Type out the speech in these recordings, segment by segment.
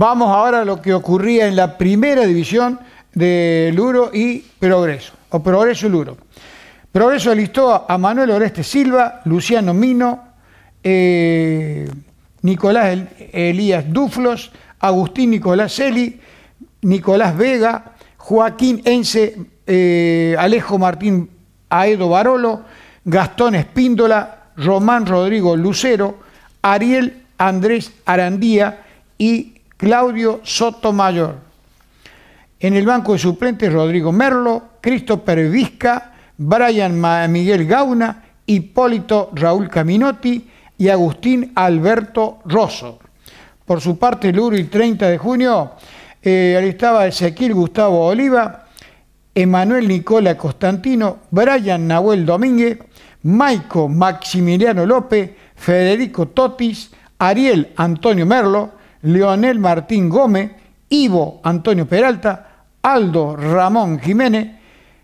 Vamos ahora a lo que ocurría en la primera división de Luro y Progreso, o Progreso Luro. Progreso alistó a Manuel Oreste Silva, Luciano Mino, eh, Nicolás Elías Duflos, Agustín Nicolás Eli, Nicolás Vega, Joaquín Ence, eh, Alejo Martín Aedo Barolo, Gastón Espíndola, Román Rodrigo Lucero, Ariel Andrés Arandía y Claudio Sotomayor. En el banco de suplentes, Rodrigo Merlo, Christopher Vizca, Brian Miguel Gauna, Hipólito Raúl Caminotti y Agustín Alberto Rosso. Por su parte, el 1 y 30 de junio eh, estaba Ezequiel Gustavo Oliva, Emanuel Nicola Constantino, Brian Nahuel Domínguez, Maico Maximiliano López, Federico Totis, Ariel Antonio Merlo, Leonel Martín Gómez, Ivo Antonio Peralta, Aldo Ramón Jiménez,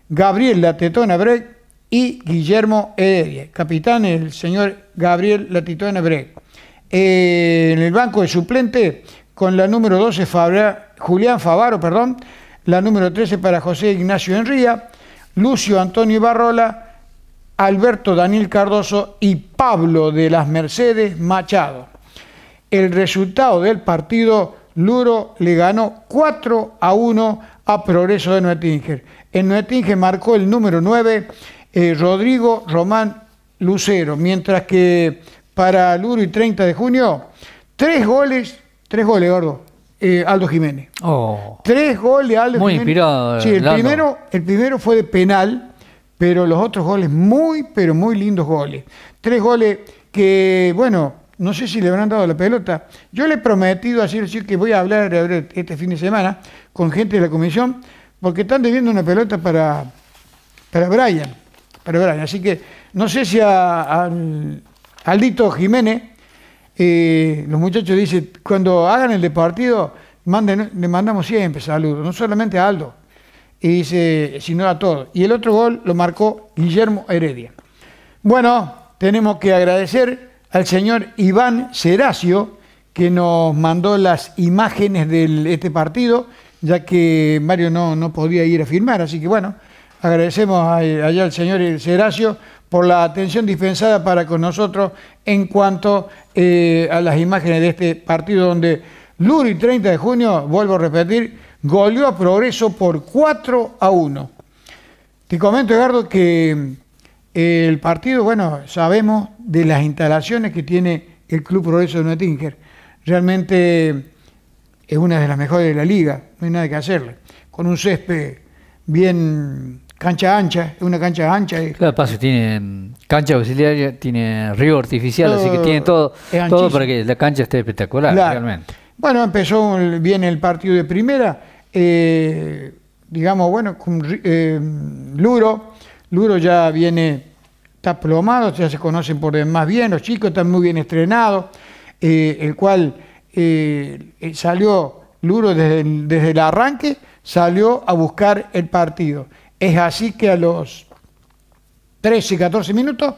Gabriel Latetona Brey y Guillermo Ederie Capitán, el señor Gabriel Latitona Brey eh, en el banco de suplente, con la número 12, Julián Favaro, perdón, la número 13 para José Ignacio Enría, Lucio Antonio Barrola, Alberto Daniel Cardoso y Pablo de las Mercedes Machado el resultado del partido, Luro le ganó 4 a 1 a Progreso de Noetinger. En Noetinger marcó el número 9, eh, Rodrigo Román Lucero, mientras que para Luro y 30 de junio, tres goles, tres goles, gordo, eh, Aldo Jiménez. Oh. Tres goles Aldo muy inspirado. Sí, el primero, el primero fue de penal, pero los otros goles muy, pero muy lindos goles. Tres goles que, bueno, no sé si le habrán dado la pelota. Yo le he prometido así decir que voy a hablar este fin de semana con gente de la comisión, porque están debiendo una pelota para, para Brian. Así que no sé si a, Aldito Jiménez, eh, los muchachos dicen, cuando hagan el de partido, le mandamos siempre saludos, no solamente a Aldo, y dice, sino a todos. Y el otro gol lo marcó Guillermo Heredia. Bueno, tenemos que agradecer al señor Iván Seracio, que nos mandó las imágenes de este partido, ya que Mario no, no podía ir a firmar. Así que bueno, agradecemos allá al señor Seracio por la atención dispensada para con nosotros en cuanto eh, a las imágenes de este partido donde Luri 30 de junio, vuelvo a repetir, goleó a Progreso por 4 a 1. Te comento, Edgardo, que el partido, bueno, sabemos de las instalaciones que tiene el Club Progreso de Nottinger. Realmente es una de las mejores de la liga, no hay nada que hacerle. Con un césped bien cancha ancha, es una cancha ancha. Claro, paso, tiene cancha auxiliaria, tiene río artificial, así que tiene todo, todo para que la cancha esté espectacular, realmente. Bueno, empezó bien el partido de primera, eh, digamos, bueno, con eh, Luro Luro ya viene, está plomado, ya se conocen por demás bien, los chicos están muy bien estrenados, eh, el cual eh, eh, salió Luro desde el, arranque, salió a buscar el partido. Es así que a los 13, 14 minutos,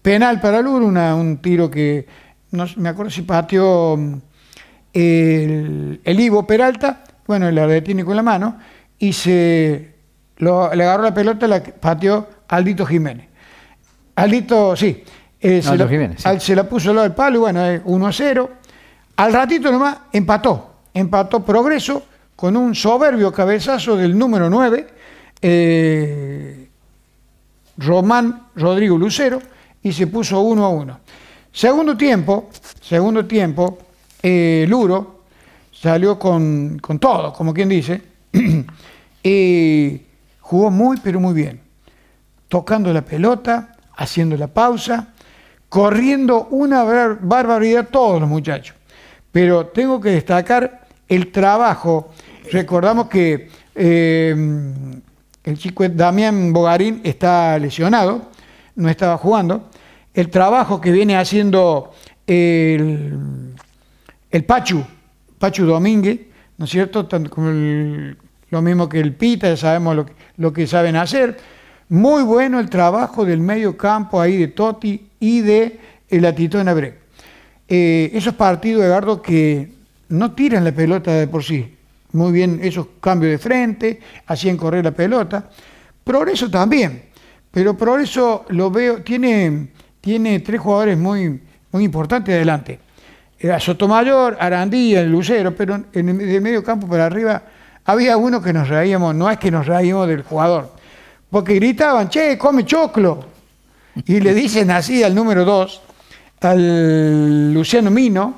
penal para Luro, un tiro que, no me acuerdo si pateó mm, el, Ivo Peralta, bueno, la detiene con la mano, y se le agarró la pelota y la pateó Aldito Jiménez. Aldito, sí. Eh, se, la, se, la, puso al lado del palo y bueno, es 1 a 0. Al ratito nomás empató. Empató Progreso con un soberbio cabezazo del número 9, eh, Román Rodrigo Lucero, y se puso 1 a 1. Segundo tiempo, segundo tiempo, eh, Luro salió con, con todo, como quien dice. y Jugó muy, pero muy bien. Tocando la pelota, haciendo la pausa, corriendo una barbaridad todos los muchachos. Pero tengo que destacar el trabajo. Recordamos que eh, el chico Damián Bogarín está lesionado, no estaba jugando. El trabajo que viene haciendo el, el Pachu, Pachu Domínguez, ¿no es cierto? Tanto como el lo mismo que el Pita, ya sabemos lo que, saben hacer. Muy bueno el trabajo del medio campo ahí de Totti y de eh, la Bre. Eh, esos partidos, Eduardo, que no tiran la pelota de por sí. Muy bien, esos cambios de frente, hacían correr la pelota. Progreso también, pero Progreso lo veo, tiene, tiene tres jugadores muy, muy importantes adelante. Eh, Sotomayor, Arandía, Lucero, pero en el, del medio campo para arriba había uno que nos reíamos, no es que nos reíamos del jugador, porque gritaban, che, come choclo. Y le dicen así al número 2, al Luciano Mino,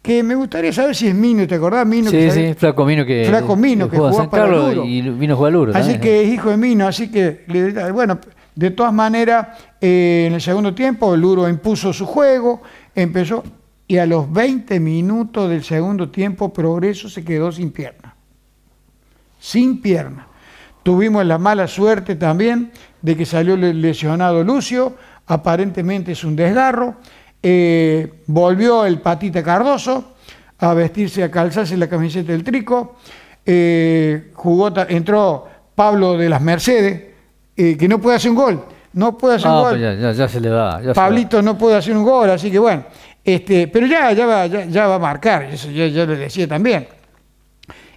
que me gustaría saber si es Mino, ¿te acordás? Mino sí, sí, Flaco Mino que, Flaco Mino, que jugó para Carlos Luro. y vino a Luro. Así que es hijo de Mino, así que, bueno, de todas maneras, eh, en el segundo tiempo Luro impuso su juego, empezó, y a los 20 minutos del segundo tiempo Progreso se quedó sin pierna sin pierna. Tuvimos la mala suerte también de que salió lesionado Lucio, aparentemente es un desgarro. Eh, volvió el Patita Cardoso a vestirse, a calzarse la camiseta del trico. Eh, jugó, entró Pablo de las Mercedes, eh, que no puede hacer un gol. No puede hacer un ah, gol. Pues ya, se le va. Pablito no puede hacer un gol, así que bueno. Este, pero ya, ya, va, a marcar, eso ya, le decía también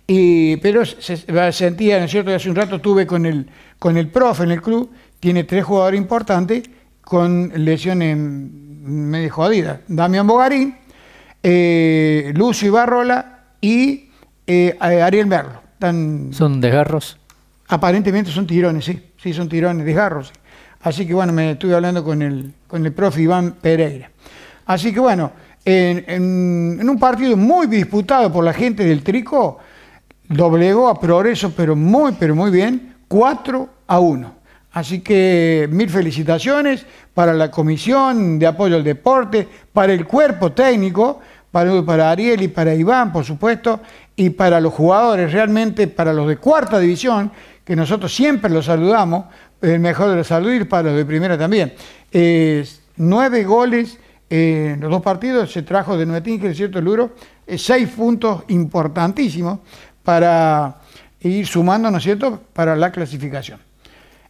pero se, sentía, ¿no es cierto? Hace un rato estuve con el, con el profe en el club, tiene tres jugadores importantes con lesiones medio jodidas. Damián Bogarín, eh, Lucio Ibarrola y eh, Ariel Merlo. ¿Son desgarros? Aparentemente son tirones, sí. Sí, son tirones, desgarros. Así que bueno, me estuve hablando con el, con profe Iván Pereira. Así que bueno, en, en un partido muy disputado por la gente del Trico, doblegó a Progreso, pero muy, pero muy bien, 4 a 1. Así que mil felicitaciones para la Comisión de Apoyo al Deporte, para el cuerpo técnico, para, Ariel y para Iván, por supuesto, y para los jugadores, realmente para los de cuarta división, que nosotros siempre los saludamos, el mejor de los saludos para los de primera también. nueve goles en los dos partidos, se trajo de nueve cierto, el Luro, seis puntos importantísimos para ir sumando, ¿no es cierto?, para la clasificación.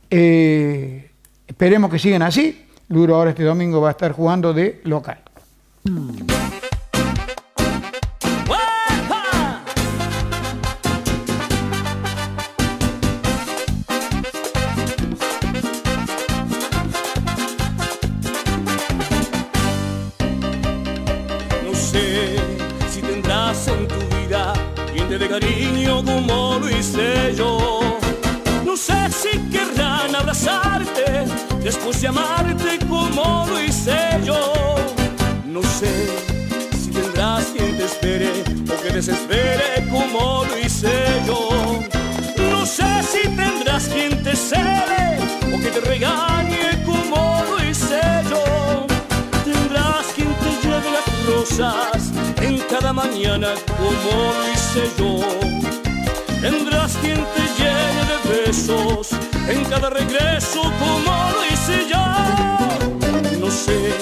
Eh, esperemos que sigan así. Luro ahora este domingo va a estar jugando de local. Mm. de cariño como lo hice yo. No sé si querrán abrazarte después de amarte como lo hice yo. No sé si tendrás quien te espere o que desespere como lo hice yo. No sé si tendrás quien te cele o que te regañe como lo hice yo. Tendrás quien te lleve las rosas en cada mañana como Tendrás quien te llene de besos en cada regreso como lo hice yo. No sé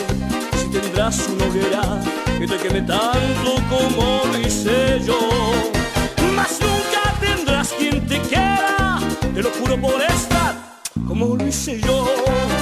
si tendrás una hoguera que te queme tanto como lo hice yo. Más nunca tendrás quien te quiera, te lo juro por estar como lo hice yo.